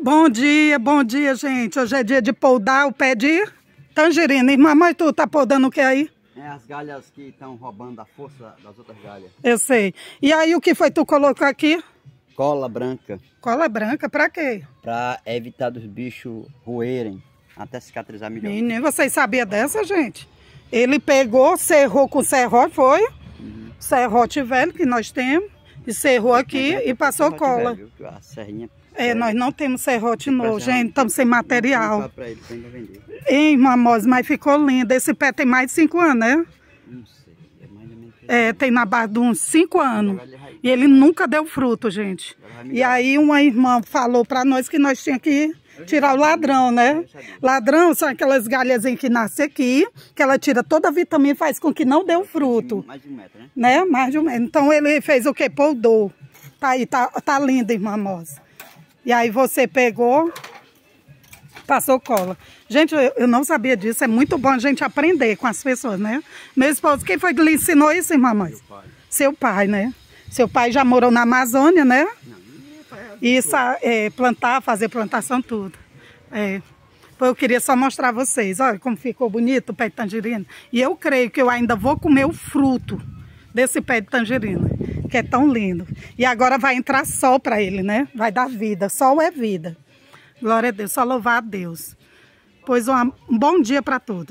Bom dia, bom dia, gente. Hoje é dia de podar o pé de tangerina. Irmã, mas tu tá podando o que aí? É, as galhas que estão roubando a força das outras galhas. Eu sei. E aí, o que foi tu colocou aqui? Cola branca. Cola branca, pra quê? Pra evitar dos bichos roerem, até cicatrizar melhor. Menino, vocês sabiam dessa, gente? Ele pegou, serrou com serrote, foi? Uhum. Serrote velho que nós temos. Encerrou aqui e passou cola. Velho, a serrinha é, é, nós não temos serrote novo, gente, estamos sem material. Ele, mamose, mas ficou lindo. Esse pé tem mais de 5 anos, né? Não sei, é mais ou menos. É, tem na base de uns 5 anos. E ele nunca deu fruto, gente. E aí uma irmã falou para nós que nós tinha que Tirar o ladrão, né? Ladrão são aquelas galhazinhas que nascem aqui, que ela tira toda a vitamina e faz com que não dê o fruto. Mais de um metro, né? né? Mais de um metro. Então ele fez o que? Poldou. Tá aí, tá, tá linda, irmã Mosa. E aí você pegou, passou cola. Gente, eu, eu não sabia disso. É muito bom a gente aprender com as pessoas, né? Meu esposo, quem foi que lhe ensinou isso, irmã Mosa? Seu pai. Seu pai, né? Seu pai já morou na Amazônia, né? Não. E é, plantar, fazer plantação, tudo. É. Eu queria só mostrar a vocês, olha como ficou bonito o pé de tangerina. E eu creio que eu ainda vou comer o fruto desse pé de tangerina, que é tão lindo. E agora vai entrar sol para ele, né? Vai dar vida, sol é vida. Glória a Deus, só louvar a Deus. Pois um bom dia para todos.